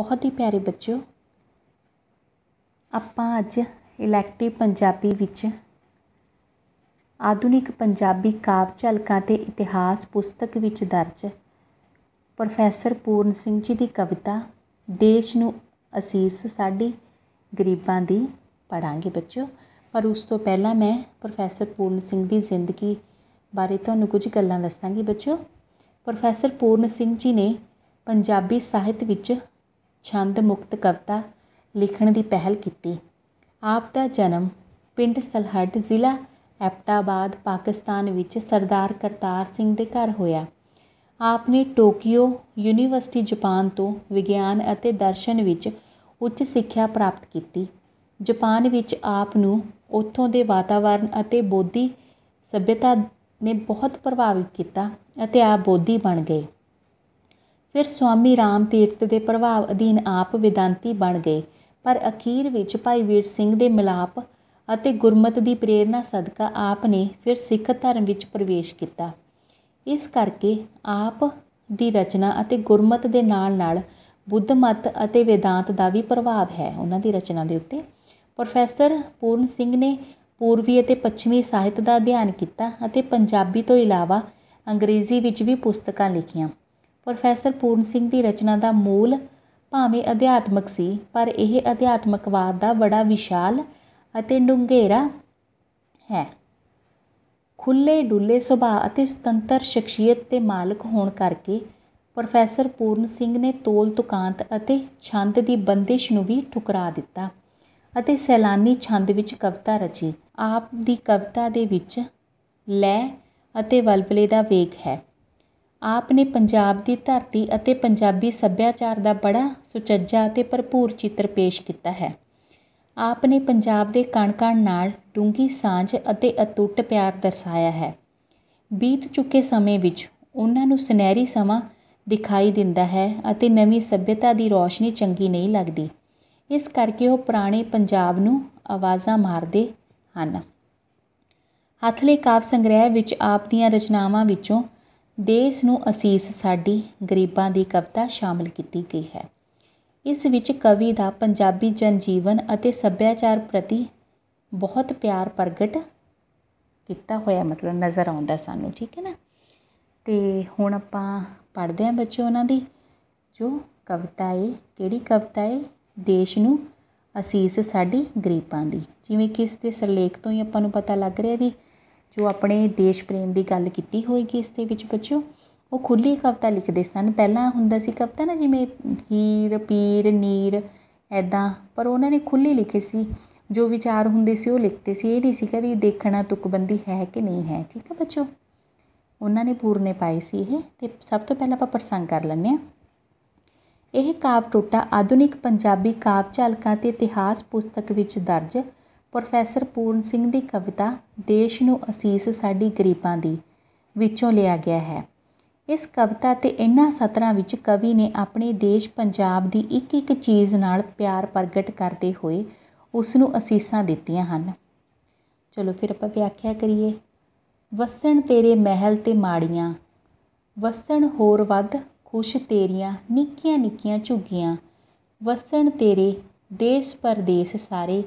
ਬਹੁਤ ਹੀ ਪਿਆਰੇ ਬੱਚਿਓ ਆਪਾਂ ਅੱਜ ਇਲੈਕਟਿਵ ਪੰਜਾਬੀ ਵਿੱਚ ਆਧੁਨਿਕ ਪੰਜਾਬੀ ਕਾਵ ਝਲਕਾਂ ਤੇ ਇਤਿਹਾਸ ਪੁਸਤਕ ਵਿੱਚ ਦਰਜ ਪ੍ਰੋਫੈਸਰ ਪੂਰਨ ਸਿੰਘ ਜੀ ਦੀ ਕਵਿਤਾ ਦੇਸ਼ ਨੂੰ ਅਸੀਸ ਸਾਡੀ ਗਰੀਬਾਂ ਦੀ ਪੜਾਂਗੇ ਬੱਚਿਓ ਪਰ ਉਸ ਤੋਂ ਪਹਿਲਾਂ ਮੈਂ ਪ੍ਰੋਫੈਸਰ ਪੂਰਨ ਸਿੰਘ ਦੀ ਜ਼ਿੰਦਗੀ ਬਾਰੇ ਤੁਹਾਨੂੰ ਕੁਝ ਗੱਲਾਂ ਦੱਸਾਂਗੀ ਬੱਚਿਓ ਪ੍ਰੋਫੈਸਰ ਪੂਰਨ ਸਿੰਘ ਜੀ ਨੇ ਪੰਜਾਬੀ ਸਾਹਿਤ ਵਿੱਚ ਛੰਦ ਮੁਕਤ ਕਵਿਤਾ ਲਿਖਣ ਦੀ ਪਹਿਲ ਕੀਤੀ ਆਪ ਦਾ ਜਨਮ ਪਿੰਡ ਸਲਹੱਡ ਜ਼ਿਲ੍ਹਾ ਐਪਟਾਬਾਦ ਪਾਕਿਸਤਾਨ ਵਿੱਚ ਸਰਦਾਰ ਕਰਤਾਰ ਸਿੰਘ ਦੇ ਘਰ ਹੋਇਆ ਆਪ ਨੇ ਟੋਕੀਓ ਯੂਨੀਵਰਸਿਟੀ ਜਾਪਾਨ ਤੋਂ ਵਿਗਿਆਨ ਅਤੇ ਦਰਸ਼ਨ ਵਿੱਚ ਉੱਚ ਸਿੱਖਿਆ ਪ੍ਰਾਪਤ ਕੀਤੀ ਜਾਪਾਨ ਵਿੱਚ ਆਪ ਨੂੰ ਉੱਥੋਂ ਦੇ ਵਾਤਾਵਰਣ ਅਤੇ ਬੋਧੀ ਸੱਭਿਅਤਾ ਨੇ ਬਹੁਤ ਪ੍ਰਭਾਵਿਤ ਕੀਤਾ ਅਤੇ ਆਪ ਬੋਧੀ ਬਣ ਗਏ ਫਿਰ ਸਵਾਮੀ ਰਾਮ ਤੀਰਥ ਦੇ ਪ੍ਰਭਾਵ ਅਧੀਨ ਆਪ ਵਿਦਾਂਤੀ ਬਣ ਗਏ ਪਰ ਅਖੀਰ ਵਿੱਚ ਭਾਈ ਵੀਰ ਸਿੰਘ ਦੇ ਮਿਲਾਪ ਅਤੇ ਗੁਰਮਤ ਦੀ ਪ੍ਰੇਰਣਾ ਸਦਕਾ ਆਪ ਨੇ ਫਿਰ ਸਿੱਖ ਧਰਮ ਵਿੱਚ ਪ੍ਰਵੇਸ਼ ਕੀਤਾ ਇਸ ਕਰਕੇ ਆਪ ਦੀ ਰਚਨਾ ਅਤੇ ਗੁਰਮਤ ਦੇ ਨਾਲ-ਨਾਲ ਬੁੱਧ ਮਤ ਅਤੇ ਵਿਦਾਂਤ ਦਾ ਵੀ ਪ੍ਰਭਾਵ ਹੈ ਉਹਨਾਂ ਦੀ ਰਚਨਾ ਦੇ ਉੱਤੇ ਪ੍ਰੋਫੈਸਰ ਪੂਰਨ ਸਿੰਘ ਨੇ ਪੂਰਬੀ ਅਤੇ ਪੱਛਮੀ ਸਾਹਿਤ ਦਾ ਅਧਿਐਨ ਕੀਤਾ ਅਤੇ ਪੰਜਾਬੀ ਤੋਂ ਇਲਾਵਾ ਅੰਗਰੇਜ਼ੀ ਵਿੱਚ ਵੀ ਪੁਸਤਕਾਂ ਲਿਖੀਆਂ ਪ੍ਰੋਫੈਸਰ ਪੂਰਨ ਸਿੰਘ ਦੀ ਰਚਨਾ ਦਾ ਮੂਲ ਭਾਵੇਂ ਅਧਿਆਤਮਕ ਸੀ ਪਰ ਇਹ ਅਧਿਆਤਮਕਵਾਦ ਦਾ ਬੜਾ ਵਿਸ਼ਾਲ ਅਤੇ ਡੂੰਘੇਰਾ ਹੈ ਖੁੱਲੇ ਡੁੱਲੇ ਸੁਭਾਅ ਅਤੇ ਸੁਤੰਤਰ ਸ਼ਖਸੀਅਤ ਦੇ ਮਾਲਕ ਹੋਣ ਕਰਕੇ ਪ੍ਰੋਫੈਸਰ ਪੂਰਨ ਸਿੰਘ ਨੇ ਤੋਲ ਤੁਕਾਂਤ ਅਤੇ ਛੰਦ ਦੀ ਬੰਦਿਸ਼ ਨੂੰ ਵੀ ਠੁਕਰਾ ਦਿੱਤਾ ਅਤੇ ਸੈਲਾਨੀ ਛੰਦ ਵਿੱਚ ਕਵਿਤਾ ਰਚੀ ਆਪ ਦੀ ਕਵਿਤਾ ਦੇ ਵਿੱਚ ਲੈ ਅਤੇ ਵਲਪਲੇ ਦਾ ਵੇਗ ਹੈ ਆਪ ਨੇ ਪੰਜਾਬ ਦੀ ਧਰਤੀ ਅਤੇ ਪੰਜਾਬੀ ਸੱਭਿਆਚਾਰ ਦਾ ਬੜਾ ਸੁਚੱਜਾ ਅਤੇ ਭਰਪੂਰ ਚਿੱਤਰ ਪੇਸ਼ ਕੀਤਾ ਹੈ ਆਪ ਨੇ ਪੰਜਾਬ ਦੇ ਕਣ ਕਣ ਨਾਲ ਡੂੰਗੀ ਸਾਂਝ ਅਤੇ ਅਟੁੱਟ ਪਿਆਰ ਦਰਸਾਇਆ ਹੈ ਬੀਤ ਚੁੱਕੇ ਸਮੇਂ ਵਿੱਚ ਉਹਨਾਂ ਨੂੰ ਸੁਨਹਿਰੀ ਸਮਾਂ ਦਿਖਾਈ ਦਿੰਦਾ ਹੈ ਅਤੇ ਨਵੀਂ ਸੱਭਿਅਤਾ ਦੀ ਰੌਸ਼ਨੀ ਚੰਗੀ ਨਹੀਂ ਲੱਗਦੀ ਇਸ ਕਰਕੇ ਉਹ ਪੁਰਾਣੇ ਪੰਜਾਬ ਨੂੰ ਆਵਾਜ਼ਾਂ ਮਾਰਦੇ ਹਨ ਹੱਥਲੇ ਕਾਵ ਸੰਗ੍ਰਹਿ ਵਿੱਚ ਆਪ ਦੀਆਂ ਰਚਨਾਵਾਂ ਵਿੱਚੋਂ ਦੇਸ਼ ਨੂੰ ਅਸੀਸ ਸਾਡੀ ਗਰੀਬਾਂ ਦੀ ਕਵਿਤਾ ਸ਼ਾਮਿਲ ਕੀਤੀ ਗਈ ਹੈ ਇਸ ਵਿੱਚ ਕਵੀ ਦਾ ਪੰਜਾਬੀ ਜਨ ਜੀਵਨ ਅਤੇ ਸੱਭਿਆਚਾਰ ਪ੍ਰਤੀ ਬਹੁਤ ਪਿਆਰ ਪ੍ਰਗਟ ਕੀਤਾ ਹੋਇਆ ਮਤਲਬ ਨਜ਼ਰ ਆਉਂਦਾ ਸਾਨੂੰ ਠੀਕ ਹੈ ਨਾ ਤੇ ਹੁਣ ਆਪਾਂ ਪੜਦੇ ਆਂ ਬੱਚੋ ਉਹਨਾਂ ਦੀ ਜੋ ਕਵਿਤਾ ਏ ਕਿਹੜੀ ਕਵਿਤਾ ਏ ਦੇਸ਼ ਨੂੰ ਅਸੀਸ ਸਾਡੀ ਗਰੀਬਾਂ ਦੀ ਜਿਵੇਂ ਕਿ ਇਸ ਦੇ ਸਰਲੇਖ ਤੋਂ ਹੀ ਆਪਾਂ ਨੂੰ ਪਤਾ ਲੱਗ ਰਿਹਾ ਵੀ ਜੋ ਆਪਣੇ ਦੇਸ਼ ਪ੍ਰੇਮ ਦੀ ਗੱਲ ਕੀਤੀ ਹੋਏਗੀ ਇਸ ਦੇ ਵਿੱਚ ਬੱਚਿਓ ਉਹ ਖੁੱਲੀ ਕਵਿਤਾ ਲਿਖਦੇ ਸਨ ਪਹਿਲਾਂ ਹੁੰਦਾ ਸੀ ਕਵਿਤਾ ਨਾ ਜਿਵੇਂ ਹੀਰ ਪੀਰ ਨੀਰ ਐਦਾਂ ਪਰ ਉਹਨਾਂ ਨੇ ਖੁੱਲੀ ਲਿਖੀ ਸੀ ਜੋ ਵਿਚਾਰ ਹੁੰਦੇ ਸੀ ਉਹ ਲਿਖਦੇ ਸੀ ਇਹ ਨਹੀਂ ਸੀ ਕਿ ਦੇਖਣਾ ਤੁਕਬੰਦੀ ਹੈ ਕਿ ਨਹੀਂ ਹੈ ਠੀਕ ਹੈ ਬੱਚੋ ਉਹਨਾਂ ਨੇ ਪੂਰਨੇ ਪਾਏ ਸੀ ਇਹ ਤੇ ਸਭ ਤੋਂ ਪਹਿਲਾਂ ਆਪਾਂ ਪ੍ਰਸੰਗ ਕਰ ਲੈਂਦੇ ਆ ਇਹ ਕਾਵ ਟੋਟਾ ਆਧੁਨਿਕ ਪੰਜਾਬੀ ਕਾਵ ਝਲਕਾਂ ਤੇ ਇਤਿਹਾਸ ਪੁਸਤਕ ਵਿੱਚ ਦਰਜ ਪ੍ਰੋਫੈਸਰ ਪੂਰਨ ਸਿੰਘ ਦੀ ਕਵਿਤਾ ਦੇਸ਼ ਨੂੰ ਅਸੀਸ ਸਾਡੀ ਗਰੀਬਾਂ ਦੀ ਵਿੱਚੋਂ ਲਿਆ ਗਿਆ ਹੈ ਇਸ ਕਵਿਤਾ ਤੇ ਇਹਨਾਂ ਸਤਰਾਂ ਵਿੱਚ ਕਵੀ ਨੇ ਆਪਣੇ ਦੇਸ਼ ਪੰਜਾਬ ਦੀ ਇੱਕ ਇੱਕ ਚੀਜ਼ ਨਾਲ ਪਿਆਰ ਪ੍ਰਗਟ ਕਰਦੇ ਹੋਏ ਉਸ ਨੂੰ ਅਸੀਸਾਂ ਦਿੱਤੀਆਂ ਹਨ ਚਲੋ ਫਿਰ ਆਪਾਂ ਵਿਆਖਿਆ ਕਰੀਏ ਵਸਣ ਤੇਰੇ ਮਹਿਲ ਤੇ ਮਾੜੀਆਂ ਵਸਣ ਹੋਰ ਵੱਧ ਖੁਸ਼ ਤੇਰੀਆਂ ਨਿੱਕੀਆਂ ਨਿੱਕੀਆਂ ਝੁੱਗੀਆਂ ਵਸਣ ਤੇਰੇ ਦੇਸ਼ ਪਰਦੇਸ ਸਾਰੇ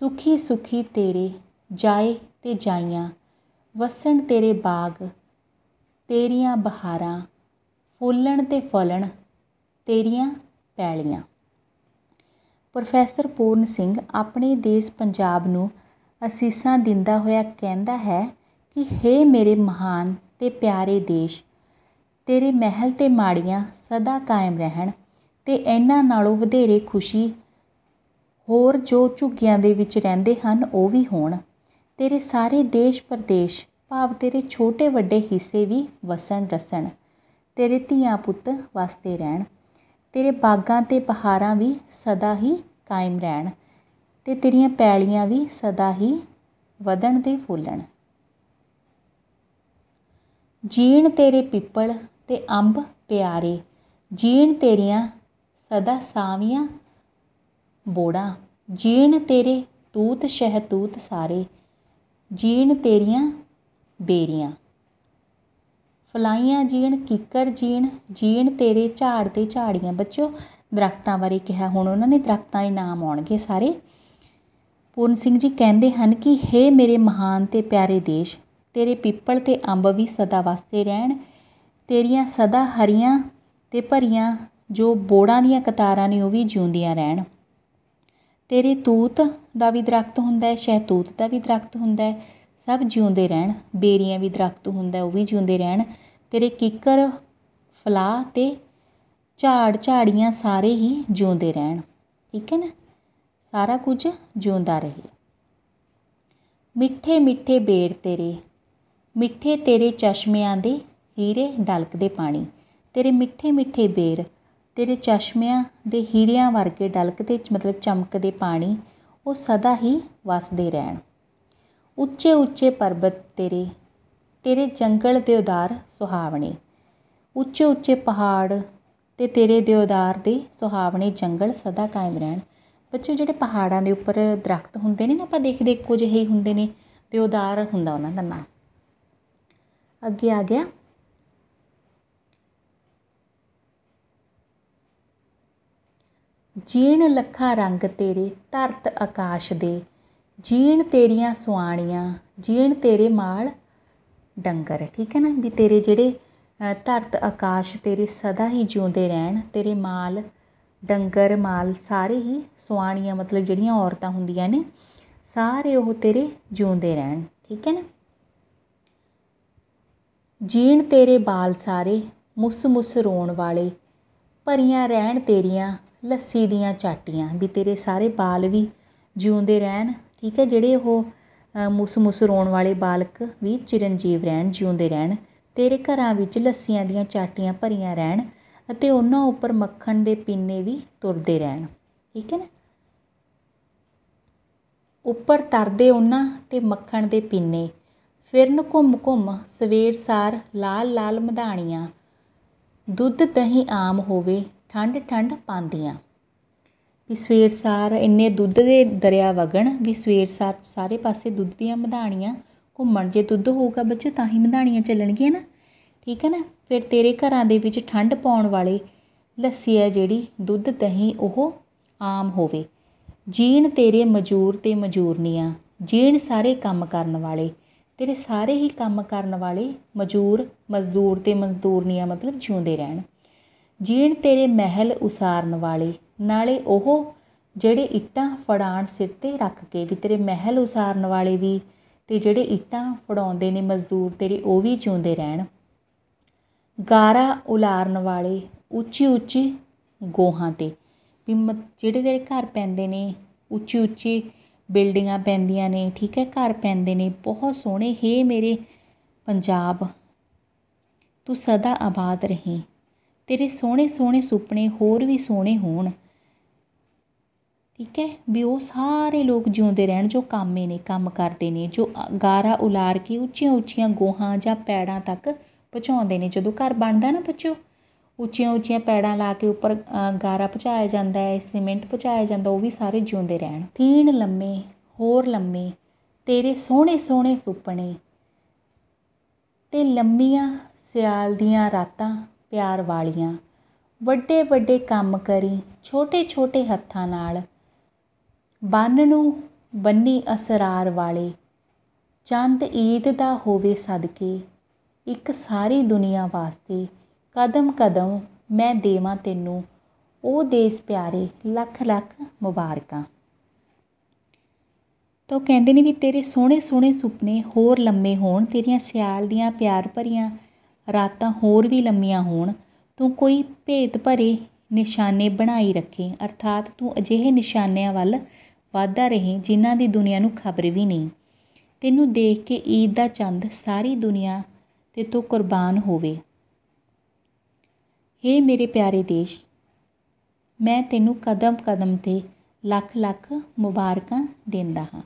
ਸੁਖੀ ਸੁਖੀ ਤੇਰੇ ਜਾਏ ਤੇ ਜਾਈਆਂ ਵਸਣ ਤੇਰੇ ਬਾਗ ਤੇਰੀਆਂ ਬਹਾਰਾਂ ਫੁੱਲਣ ਤੇ ਫਲਣ ਤੇਰੀਆਂ ਪੈਲੀਆਂ ਪ੍ਰੋਫੈਸਰ ਪੂਰਨ ਸਿੰਘ ਆਪਣੇ ਦੇਸ਼ ਪੰਜਾਬ ਨੂੰ ਅਸੀਸਾਂ ਦਿੰਦਾ ਹੋਇਆ ਕਹਿੰਦਾ ਹੈ ਕਿ हे ਮੇਰੇ ਮਹਾਨ ਤੇ ਪਿਆਰੇ ਦੇਸ਼ ਤੇਰੇ ਮਹਿਲ ਤੇ ਮਾੜੀਆਂ ਸਦਾ ਕਾਇਮ ਰਹਿਣ ਤੇ ਇਹਨਾਂ ਨਾਲੋਂ ਵਧੇਰੇ ਖੁਸ਼ੀ ਹੋਰ ਜੋ ਝੁੱਗੀਆਂ ਦੇ ਵਿੱਚ ਰਹਿੰਦੇ ਹਨ ਉਹ ਵੀ ਹੋਣ ਤੇਰੇ ਸਾਰੇ ਦੇਸ਼ ਪ੍ਰਦੇਸ਼ ਭਾਵ ਤੇਰੇ ਛੋਟੇ ਵੱਡੇ ਹਿੱਸੇ ਵੀ ਵਸਣ ਰਸਣ ਤੇਰੇ ਧੀਆਂ ਪੁੱਤ ਵਸਦੇ ਰਹਿਣ ਤੇਰੇ ਬਾਗਾਂ ਤੇ ਪਹਾੜਾਂ ਵੀ ਸਦਾ ਹੀ ਕਾਇਮ ਰਹਿਣ ਤੇ ਤੇਰੀਆਂ ਪੈਲੀਆਂ ਵੀ ਸਦਾ ਹੀ ਵਧਣ ਤੇ ਫੁੱਲਣ ਜੀਣ ਤੇਰੇ ਪਿੱਪਲ ਤੇ ਅੰਬ ਪਿਆਰੇ ਜੀਣ ਤੇਰੀਆਂ ਸਦਾ ਸਾਵੀਆਂ ਬੋੜਾ ਜੀਣ ਤੇਰੇ ਤੂਤ ਸ਼ਹਿਤੂਤ ਸਾਰੇ ਜੀਣ ਤੇਰੀਆਂ ਬੇਰੀਆਂ ਫਲਾਈਆਂ ਜੀਣ ਕਿੱਕਰ ਜੀਣ ਜੀਣ ਤੇਰੇ ਝਾੜ ਤੇ ਝਾੜੀਆਂ ਬੱਚੋ ਦਰਖਤਾਂ ਬਾਰੇ ਕਿਹਾ ਹੁਣ ਉਹਨਾਂ ਨੇ ਦਰਖਤਾਂ ਦੇ ਨਾਮ ਆਉਣਗੇ ਸਾਰੇ ਪੂਰਨ ਸਿੰਘ ਜੀ ਕਹਿੰਦੇ ਹਨ ਕਿ हे ਮੇਰੇ ਮਹਾਨ ਤੇ ਪਿਆਰੇ ਦੇਸ਼ ਤੇਰੇ ਪੀਪਲ ਤੇ ਅੰਬ ਵੀ ਸਦਾ ਵਸਤੇ ਰਹਿਣ ਤੇਰੀਆਂ ਸਦਾ ਹਰੀਆਂ ਤੇ ਭਰੀਆਂ ਜੋ ਬੋੜਾਂ ਦੀਆਂ ਕਤਾਰਾਂ ਨੇ ਉਹ ਵੀ ਜਿਉਂਦੀਆਂ ਰਹਿਣ ਤੇਰੇ ਤੂਤ ਦਾ ਵੀ ਦਰਖਤ ਹੁੰਦਾ ਹੈ ਸ਼ਹਿਤੂਤ ਦਾ ਵੀ ਦਰਖਤ ਹੁੰਦਾ ਹੈ ਸਭ ਜਿਉਂਦੇ ਰਹਿਣ ਬੇਰੀਆਂ ਵੀ ਦਰਖਤ ਹੁੰਦਾ ਉਹ ਵੀ ਜਿਉਂਦੇ ਰਹਿਣ ਤੇਰੇ ਕਿੱਕਰ ਫਲਾ ਤੇ ਝਾੜ ਝਾੜੀਆਂ ਸਾਰੇ ਹੀ ਜਿਉਂਦੇ ਰਹਿਣ ਠੀਕ ਹੈ ਨਾ ਸਾਰਾ ਕੁਝ ਜਿਉਂਦਾ ਰਹੇ ਮਿੱਠੇ ਮਿੱਠੇ ਬੇਰ ਤੇਰੇ ਮਿੱਠੇ ਤੇਰੇ ਚਸ਼ਮਿਆਂ ਦੇ ਹੀਰੇ ਡਲਕਦੇ ਪਾਣੀ ਤੇਰੇ ਮਿੱਠੇ ਮਿੱਠੇ ਬੇਰ ਤੇਰੇ ਚਸ਼ਮਿਆਂ ਦੇ ਹੀਰਿਆਂ ਵਰਗੇ ਡਲਕਦੇ ਮਤਲਬ ਚਮਕਦੇ ਪਾਣੀ ਉਹ ਸਦਾ ਹੀ ਵਸਦੇ ਰਹਿਣ ਉੱਚੇ ਉੱਚੇ ਪਰਬਤ ਤੇਰੇ ਤੇਰੇ ਜੰਗਲ ਦੇ ਉਦਾਰ ਸੁਹਾਵਣੇ ਉੱਚੇ ਉੱਚੇ ਪਹਾੜ ਤੇ ਤੇਰੇ ਦਿਉਦਾਰ ਦੇ ਸੁਹਾਵਣੇ ਜੰਗਲ ਸਦਾ ਕਾਇਮ ਰਹਿਣ ਬੱਚੇ ਜਿਹੜੇ ਪਹਾੜਾਂ ਦੇ ਉੱਪਰ ਦਰਖਤ ਹੁੰਦੇ ਨੇ ਨਾ ਆਪਾਂ ਦੇਖਦੇ ਕੁਝ ਹੀ ਹੁੰਦੇ ਨੇ ਤੇ ਉਦਾਰ ਹੁੰਦਾ ਉਹਨਾਂ ਦਾ ਨਾਮ ਅੱਗੇ ਆ ਗਿਆ ਜੀਣ ਲੱਖਾਂ ਰੰਗ ਤੇਰੇ ਧਰਤ ਆਕਾਸ਼ ਦੇ ਜੀਣ ਤੇਰੀਆਂ ਸੁਆਣੀਆਂ ਜੀਣ ਤੇਰੇ ਮਾਲ ਡੰਗਰ ਠੀਕ ਹੈ ਨਾ ਵੀ ਤੇਰੇ ਜਿਹੜੇ ਧਰਤ ਆਕਾਸ਼ ਤੇਰੇ ਸਦਾ ਹੀ ਜਿਉਂਦੇ ਰਹਿਣ ਤੇਰੇ ਮਾਲ ਡੰਗਰ ਮਾਲ ਸਾਰੇ ਹੀ ਸੁਆਣੀਆਂ ਮਤਲਬ ਜਿਹੜੀਆਂ ਔਰਤਾਂ ਹੁੰਦੀਆਂ ਨੇ ਸਾਰੇ ਉਹ ਤੇਰੇ ਜਿਉਂਦੇ ਰਹਿਣ ਠੀਕ ਹੈ ਨਾ ਜੀਣ ਤੇਰੇ ਬਾਲ ਸਾਰੇ ਮੁੱਸ ਮੁੱਸ ਰੋਣ ਵਾਲੇ ਭਰੀਆਂ ਰਹਿਣ ਤੇਰੀਆਂ ਲੱਸੀ ਦੀਆਂ ਚਾਟੀਆਂ ਵੀ ਤੇਰੇ ਸਾਰੇ ਬਾਲ ਵੀ ਜਿਉਂਦੇ ਰਹਿਣ ਠੀਕ ਹੈ ਜਿਹੜੇ ਉਹ ਮੁਸ ਮੁਸ ਰੋਣ ਵਾਲੇ ਬਾਲਕ ਵੀ ਚਿਰੰਜੀਵ ਰਹਿਣ ਜਿਉਂਦੇ ਰਹਿਣ ਤੇਰੇ ਘਰਾਂ ਵਿੱਚ ਲੱਸੀਆਂ ਦੀਆਂ ਚਾਟੀਆਂ ਭਰੀਆਂ ਰਹਿਣ ਅਤੇ ਉਹਨਾਂ ਉੱਪਰ ਮੱਖਣ ਦੇ ਪੀਨੇ ਵੀ ਤੁਰਦੇ ਰਹਿਣ ਠੀਕ ਹੈ ਨਾ ਉੱਪਰ ਤਰਦੇ ਉਹਨਾਂ ਤੇ ਮੱਖਣ ਦੇ ਪੀਨੇ ਫਿਰਨ ਘੁੰਮ ਘੁੰਮ ਸਵੇਰ ਸਾਰ ਲਾਲ ਲਾਲ ਮਧਾਣੀਆਂ ਦੁੱਧ ਦਹੀਂ ਆਮ ਹੋਵੇ ਠੰਡ ਠੰਡ ਪਾਂਦੀਆਂ ਵੀ ਸਵੇਰ ਸਾਰ ਇੰਨੇ ਦੁੱਧ ਦੇ ਦਰਿਆ ਵਗਣ ਵੀ ਸਵੇਰ ਸਾਰ ਸਾਰੇ ਪਾਸੇ ਦੁੱਧ ਦੀਆਂ ਮਧਾਣੀਆਂ ਘੁੰਮਣ ਜੇ ਦੁੱਧ ਹੋਊਗਾ ਬੱਚੇ ਤਾਂ ਹੀ ਮਧਾਣੀਆਂ ਚੱਲਣਗੀਆਂ ਨਾ ਠੀਕ ਹੈ ਨਾ ਫਿਰ ਤੇਰੇ ਘਰਾਂ ਦੇ ਵਿੱਚ ਠੰਡ ਪਾਉਣ ਵਾਲੇ ਲੱਸੀ ਹੈ ਜਿਹੜੀ ਦੁੱਧ ਦਹੀਂ ਉਹ ਆਮ ਹੋਵੇ ਜੀਣ ਤੇਰੇ ਮਜ਼ਦੂਰ ਤੇ ਮਜ਼ਦੂਰਨੀਆਂ ਜੀਣ ਸਾਰੇ ਕੰਮ ਕਰਨ ਵਾਲੇ ਤੇਰੇ ਸਾਰੇ ਹੀ ਕੰਮ ਕਰਨ ਵਾਲੇ ਮਜ਼ਦੂਰ ਮਜ਼ਦੂਰ ਤੇ ਮਜ਼ਦੂਰਨੀਆਂ ਮਤਲਬ ਜਿਉਂਦੇ ਰਹਿਣ ਜੀਣ ਤੇਰੇ ਮਹਿਲ ਉਸਾਰਨ ਵਾਲੇ ਨਾਲੇ ਉਹ ਜਿਹੜੇ ਇੱਟਾਂ ਫੜਾਣ ਸਿਰ 'ਤੇ ਰੱਖ ਕੇ ਵੀ ਤੇਰੇ ਮਹਿਲ ਉਸਾਰਨ ਵਾਲੇ ਵੀ ਤੇ ਜਿਹੜੇ ਇੱਟਾਂ ਫੜਾਉਂਦੇ ਨੇ ਮਜ਼ਦੂਰ ਤੇਰੇ ਉਹ ਵੀ ਜਿਉਂਦੇ ਰਹਿਣ ਗਾਰਾ ਉਲਾਰਨ ਵਾਲੇ ਉੱਚੀ ਉੱਚੀ ਗੋਹਾਂ 'ਤੇ ਵੀ ਜਿਹੜੇ ਤੇਰੇ ਘਰ ਪੈਂਦੇ ਨੇ ਉੱਚੀ ਉੱਚੀ ਬਿਲਡਿੰਗਾਂ ਪੈਂਦੀਆਂ ਨੇ ਠੀਕ ਹੈ ਘਰ ਪੈਂਦੇ ਨੇ ਬਹੁਤ ਸੋਹਣੇ ਹੈ ਮੇਰੇ ਪੰਜਾਬ ਤੂੰ ਸਦਾ ਆਬਾਦ ਰਹੀਂ ਤੇਰੇ ਸੋਹਣੇ ਸੋਹਣੇ ਸੁਪਨੇ ਹੋਰ ਵੀ ਸੋਹਣੇ ਹੋਣ ਠੀਕ ਹੈ ਵੀ ਉਹ ਸਾਰੇ ਲੋਕ ਜਿਉਂਦੇ ਰਹਿਣ ਜੋ ਕਾਮੇ ਨੇ ਕੰਮ ਕਰਦੇ ਨੇ ਜੋ ਗਾਰਾ ਉਲਾਰ ਕੇ ਉੱਚੀਆਂ ਉੱਚੀਆਂ ਗੋਹਾਂ ਜਾਂ ਪੈੜਾਂ ਤੱਕ ਪਹੁੰਚਾਉਂਦੇ ਨੇ ਜਦੋਂ ਘਰ ਬਣਦਾ ਨਾ ਬੱਚਿਓ ਉੱਚੀਆਂ ਉੱਚੀਆਂ ਪੈੜਾਂ ਲਾ ਕੇ ਉੱਪਰ ਗਾਰਾ ਪਹੁੰਚਾਇਆ ਜਾਂਦਾ ਹੈ ਸੀਮੈਂਟ ਪਹੁੰਚਾਇਆ ਜਾਂਦਾ ਉਹ ਵੀ ਸਾਰੇ ਜਿਉਂਦੇ ਰਹਿਣ ਥੀਣ ਲੰਮੇ ਹੋਰ ਲੰਮੇ ਤੇਰੇ ਸੋਹਣੇ ਸੋਹਣੇ ਸੁਪਨੇ ਤੇ ਲੰਮੀਆਂ ਸਿਆਲ ਦੀਆਂ ਰਾਤਾਂ ਪਿਆਰ ਵਾਲੀਆਂ ਵੱਡੇ ਵੱਡੇ ਕੰਮ ਕਰੀ ਛੋਟੇ ਛੋਟੇ ਹੱਥਾਂ ਨਾਲ ਬੰਨ ਨੂੰ ਬੰਨੀ ਅਸਰਾਰ ਵਾਲੇ ਚੰਦ ਈਦ ਦਾ ਹੋਵੇ ਸਦਕੇ ਇੱਕ ਸਾਰੀ ਦੁਨੀਆ ਵਾਸਤੇ ਕਦਮ ਕਦਮ ਮੈਂ ਦੇਵਾਂ ਤੈਨੂੰ ਉਹ ਦੇਸ਼ ਪਿਆਰੇ ਲੱਖ ਲੱਖ ਮੁਬਾਰਕਾਂ ਤੋ ਕਹਿੰਦੇ ਨੇ ਵੀ ਤੇਰੇ ਸੋਹਣੇ ਸੋਹਣੇ ਸੁਪਨੇ ਹੋਰ ਲੰਮੇ ਹੋਣ ਤੇਰੀਆਂ ਸਿਆਲ ਦੀਆਂ ਪਿਆਰ ਭਰੀਆਂ ਰਾਤਾਂ ਹੋਰ ਵੀ ਲੰਮੀਆਂ ਹੋਣ ਤੂੰ ਕੋਈ ਭੇਤ ਭਰੇ ਨਿਸ਼ਾਨੇ ਬਣਾਈ ਰੱਖੇ ਅਰਥਾਤ ਤੂੰ ਅਜਿਹੇ ਨਿਸ਼ਾਨਿਆਂ ਵੱਲ ਵਾਧਾ ਰਹੀਂ ਜਿਨ੍ਹਾਂ ਦੀ ਦੁਨੀਆ ਨੂੰ ਖਬਰ ਵੀ ਨਹੀਂ ਤੈਨੂੰ ਦੇਖ ਕੇ ਈਦ ਦਾ ਚੰਦ ਸਾਰੀ ਦੁਨੀਆ ਤੇ ਤੂੰ ਕੁਰਬਾਨ ਹੋਵੇ हे ਮੇਰੇ ਪਿਆਰੇ ਦੇਸ਼ ਮੈਂ ਤੈਨੂੰ ਕਦਮ ਕਦਮ ਤੇ ਲੱਖ ਲੱਖ ਮੁਬਾਰਕਾਂ ਦਿੰਦਾ ਹਾਂ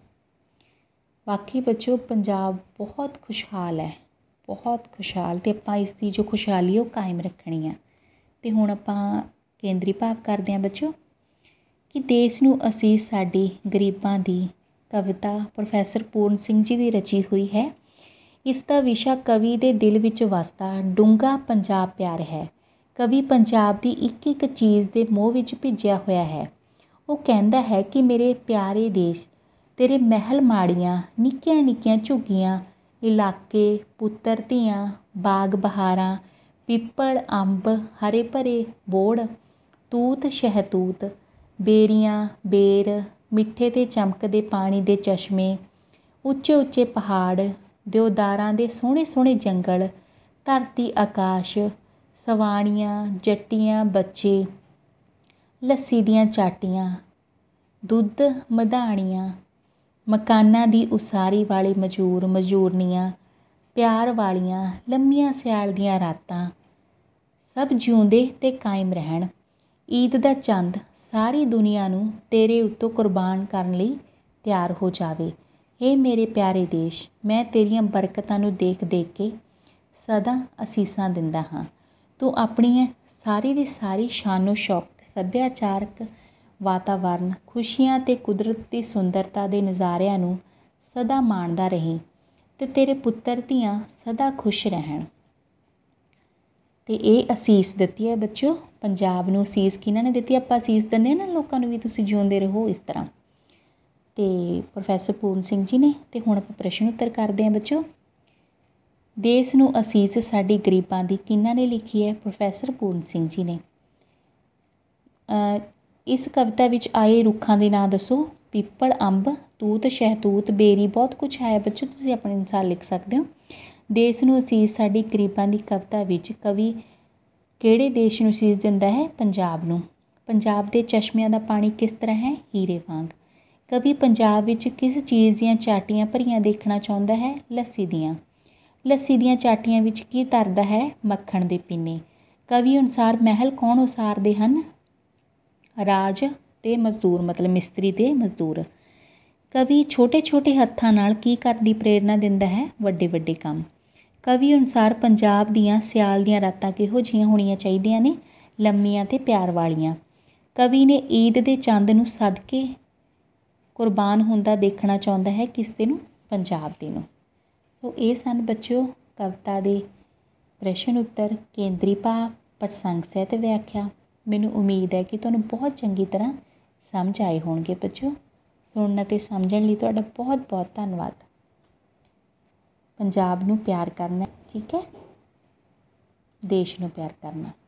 ਵਾਕਈ ਬੱਚੋ ਪੰਜਾਬ ਬਹੁਤ ਖੁਸ਼ਹਾਲ ਹੈ ਬਹੁਤ ਖੁਸ਼ਹਾਲ ਤੇ ਆਪਾਂ ਇਸ ਦੀ ਜੋ ਖੁਸ਼ਹਾਲੀ ਉਹ ਕਾਇਮ ਰੱਖਣੀ ਆ ਤੇ ਹੁਣ ਆਪਾਂ ਕੇਂਦਰੀ ਭਾਵ ਕਰਦੇ ਆ ਬੱਚਿਓ ਕਿ ਦੇਸ਼ ਨੂੰ ਅਸੀਂ ਸਾਡੀ ਗਰੀਬਾਂ ਦੀ ਕਵਿਤਾ ਪ੍ਰੋਫੈਸਰ ਪੂਰਨ ਸਿੰਘ ਜੀ ਦੀ ਰਚੀ ਹੋਈ ਹੈ ਇਸ ਦਾ ਵਿਸ਼ਾ ਕਵੀ ਦੇ ਦਿਲ ਵਿੱਚ ਵਸਦਾ ਡੂੰਗਾ ਪੰਜਾਬ ਪਿਆਰ ਹੈ ਕਵੀ ਪੰਜਾਬ ਦੀ ਇੱਕ ਇੱਕ ਚੀਜ਼ ਦੇ ਮੋਹ ਵਿੱਚ ਭਿੱਜਿਆ ਹੋਇਆ ਹੈ ਉਹ ਕਹਿੰਦਾ ਹੈ ਕਿ ਮੇਰੇ ਪਿਆਰੇ ਦੇਸ਼ ਤੇਰੇ ਮਹਿਲ ਮਾੜੀਆਂ ਨਿੱਕੀਆਂ ਨਿੱਕੀਆਂ ਝੁੱਗੀਆਂ ਇਲਾਕੇ ਪੁੱਤਰ ਧੀਆਂ ਬਾਗ ਬਹਾਰਾਂ ਪਿੱਪਲ ਅੰਬ ਹਰੇ ਭਰੇ ਬੋੜ ਤੂਤ ਸ਼ਹਿਤੂਤ ਬੇਰੀਆਂ ਬੇਰ ਮਿੱਠੇ ਤੇ ਚਮਕਦੇ ਪਾਣੀ ਦੇ ਚਸ਼ਮੇ ਉੱਚੇ ਉੱਚੇ ਪਹਾੜ ਦਿਉਦਾਰਾਂ ਦੇ ਸੋਹਣੇ ਸੋਹਣੇ ਜੰਗਲ ਧਰਤੀ ਆਕਾਸ਼ ਸਵਾਣੀਆਂ ਜੱਟੀਆਂ ਬੱਚੇ ਲੱਸੀ ਦੀਆਂ ਚਾਟੀਆਂ ਦੁੱਧ ਮਧਾਣੀਆਂ ਮਕਾਨਾਂ ਦੀ ਉਸਾਰੀ ਵਾਲੇ ਮਜ਼ਦੂਰ ਮਜ਼ਦੂਰਨੀਆਂ ਪਿਆਰ ਵਾਲੀਆਂ ਲੰਮੀਆਂ ਸਿਆਲ ਦੀਆਂ ਰਾਤਾਂ ਸਭ ਜਿਉਂਦੇ ਤੇ ਕਾਇਮ ਰਹਿਣ ਈਦ ਦਾ ਚੰਦ ਸਾਰੀ ਦੁਨੀਆ ਨੂੰ ਤੇਰੇ ਉੱਤੋਂ ਕੁਰਬਾਨ ਕਰਨ ਲਈ ਤਿਆਰ ਹੋ ਜਾਵੇ ਏ ਮੇਰੇ ਪਿਆਰੇ ਦੇਸ਼ ਮੈਂ ਤੇਰੀਆਂ ਬਰਕਤਾਂ ਨੂੰ ਦੇਖ ਦੇਖ ਕੇ ਸਦਾ ਅਸੀਸਾਂ ਦਿੰਦਾ ਹਾਂ ਤੂੰ ਆਪਣੀ ਸਾਰੀ ਦੀ ਸਾਰੀ ਸ਼ਾਨੋ ਸ਼ੌਕਤ ਸੱਭਿਆਚਾਰਕ ਵਾਤਾਵਰਨ ਖੁਸ਼ੀਆਂ ਤੇ ਕੁਦਰਤ ਦੀ ਸੁੰਦਰਤਾ ਦੇ ਨਜ਼ਾਰਿਆਂ ਨੂੰ ਸਦਾ ਮਾਣਦਾ ਰਹੀਂ ਤੇ ਤੇਰੇ ਪੁੱਤਰ ਧੀਆਂ ਸਦਾ ਖੁਸ਼ ਰਹਿਣ ਤੇ ਇਹ ਅਸੀਸ ਦਿੱਤੀ ਹੈ ਬੱਚਿਓ ਪੰਜਾਬ ਨੂੰ ਅਸੀਸ ਕਿਹਨਾਂ ਨੇ ਦਿੱਤੀ ਆਪਾਂ ਅਸੀਸ ਦਿੰਦੇ ਹਾਂ ਨਾ ਲੋਕਾਂ ਨੂੰ ਵੀ ਤੁਸੀਂ ਜਿਉਂਦੇ ਰਹੋ ਇਸ ਤਰ੍ਹਾਂ ਤੇ ਪ੍ਰੋਫੈਸਰ ਪੂਰਨ ਸਿੰਘ ਜੀ ਨੇ ਤੇ ਹੁਣ ਆਪਾਂ ਪ੍ਰਸ਼ਨ ਉੱਤਰ ਕਰਦੇ ਹਾਂ ਬੱਚਿਓ ਦੇਸ਼ ਨੂੰ ਅਸੀਸ ਸਾਡੀ ਗਰੀਬਾਂ ਦੀ ਕਿਹਨਾਂ ਨੇ ਲਿਖੀ ਹੈ ਪ੍ਰੋਫੈਸਰ ਪੂਰਨ ਸਿੰਘ ਜੀ ਨੇ ਇਸ ਕਵਿਤਾ ਵਿੱਚ ਆਏ ਰੁੱਖਾਂ ਦੇ ਨਾਂ ਦੱਸੋ ਪੀਪਲ ਅੰਬ ਤੂਤ ਸ਼ਹਿਤੂਤ ਬੇਰੀ ਬਹੁਤ ਕੁਝ ਹੈ ਬੱਚੋ ਤੁਸੀਂ ਆਪਣੇ ਅਨੁਸਾਰ ਲਿਖ ਸਕਦੇ ਹੋ ਦੇਸ਼ ਨੂੰ ਅਸੀਸ ਸਾਡੀ ਗਰੀਬਾਂ ਦੀ ਕਵਿਤਾ ਵਿੱਚ ਕਵੀ ਕਿਹੜੇ ਦੇਸ਼ ਨੂੰ ਅਸੀਸ ਦਿੰਦਾ ਹੈ ਪੰਜਾਬ ਨੂੰ ਪੰਜਾਬ ਦੇ ਚਸ਼ਮਿਆਂ ਦਾ ਪਾਣੀ ਕਿਸ ਤਰ੍ਹਾਂ ਹੈ ਹੀਰੇ ਵਾਂਗ ਕਵੀ ਪੰਜਾਬ ਵਿੱਚ ਕਿਸ ਚੀਜ਼ ਦੀਆਂ ਚਾਟੀਆਂ ਭਰੀਆਂ ਦੇਖਣਾ ਚਾਹੁੰਦਾ ਹੈ ਲੱਸੀ ਦੀਆਂ ਲੱਸੀ ਦੀਆਂ ਚਾਟੀਆਂ ਵਿੱਚ ਕੀ ਤਰਦਾ ਹੈ ਮੱਖਣ ਦੇ ਪੀਨੇ ਕਵੀ ਅਨੁਸਾਰ ਮਹਿਲ ਕੌਣ ਉਸਾਰਦੇ ਹਨ ਰਾਜ ਤੇ ਮਜ਼ਦੂਰ ਮਤਲਬ ਮਿਸਤਰੀ ਤੇ ਮਜ਼ਦੂਰ ਕਵੀ ਛੋਟੇ ਛੋਟੇ ਹੱਥਾਂ ਨਾਲ ਕੀ ਕਰਨ ਦੀ ਪ੍ਰੇਰਣਾ ਦਿੰਦਾ ਹੈ ਵੱਡੇ ਵੱਡੇ ਕੰਮ ਕਵੀ ਅਨੁਸਾਰ ਪੰਜਾਬ ਦੀਆਂ ਸਿਆਲ ਦੀਆਂ ਰਾਤਾਂ ਕਿਹੋ ਜਿਹੀਆਂ ਹੋਣੀਆਂ ਚਾਹੀਦੀਆਂ ਨੇ ਲੰਮੀਆਂ ਤੇ ਪਿਆਰ ਵਾਲੀਆਂ ਕਵੀ ਨੇ ਈਦ ਦੇ ਚੰਦ ਨੂੰ ਸਦਕੇ ਕੁਰਬਾਨ ਹੁੰਦਾ ਦੇਖਣਾ ਚਾਹੁੰਦਾ ਹੈ ਕਿਸ ਦਿਨ ਨੂੰ ਪੰਜਾਬ ਦੇ ਨੂੰ ਸੋ ਇਹ ਸਨ ਬੱਚਿਓ ਕਵਿਤਾ ਦੇ ਪ੍ਰਸ਼ਨ ਉੱਤਰ ਕੇਂਦਰੀ ਭਾਵ ਪ੍ਰਸੰਗ ਸਹਿਤ ਵਿਆਖਿਆ ਮੈਨੂੰ ਉਮੀਦ ਹੈ ਕਿ ਤੁਹਾਨੂੰ ਬਹੁਤ ਚੰਗੀ ਤਰ੍ਹਾਂ ਸਮਝ ਆਏ ਹੋਣਗੇ ਬੱਚੋ ਸੁਣਨ ਅਤੇ ਸਮਝਣ ਲਈ ਤੁਹਾਡਾ ਬਹੁਤ ਬਹੁਤ ਧੰਨਵਾਦ ਪੰਜਾਬ ਨੂੰ ਪਿਆਰ ਕਰਨਾ ਠੀਕ ਹੈ ਦੇਸ਼ ਨੂੰ ਪਿਆਰ ਕਰਨਾ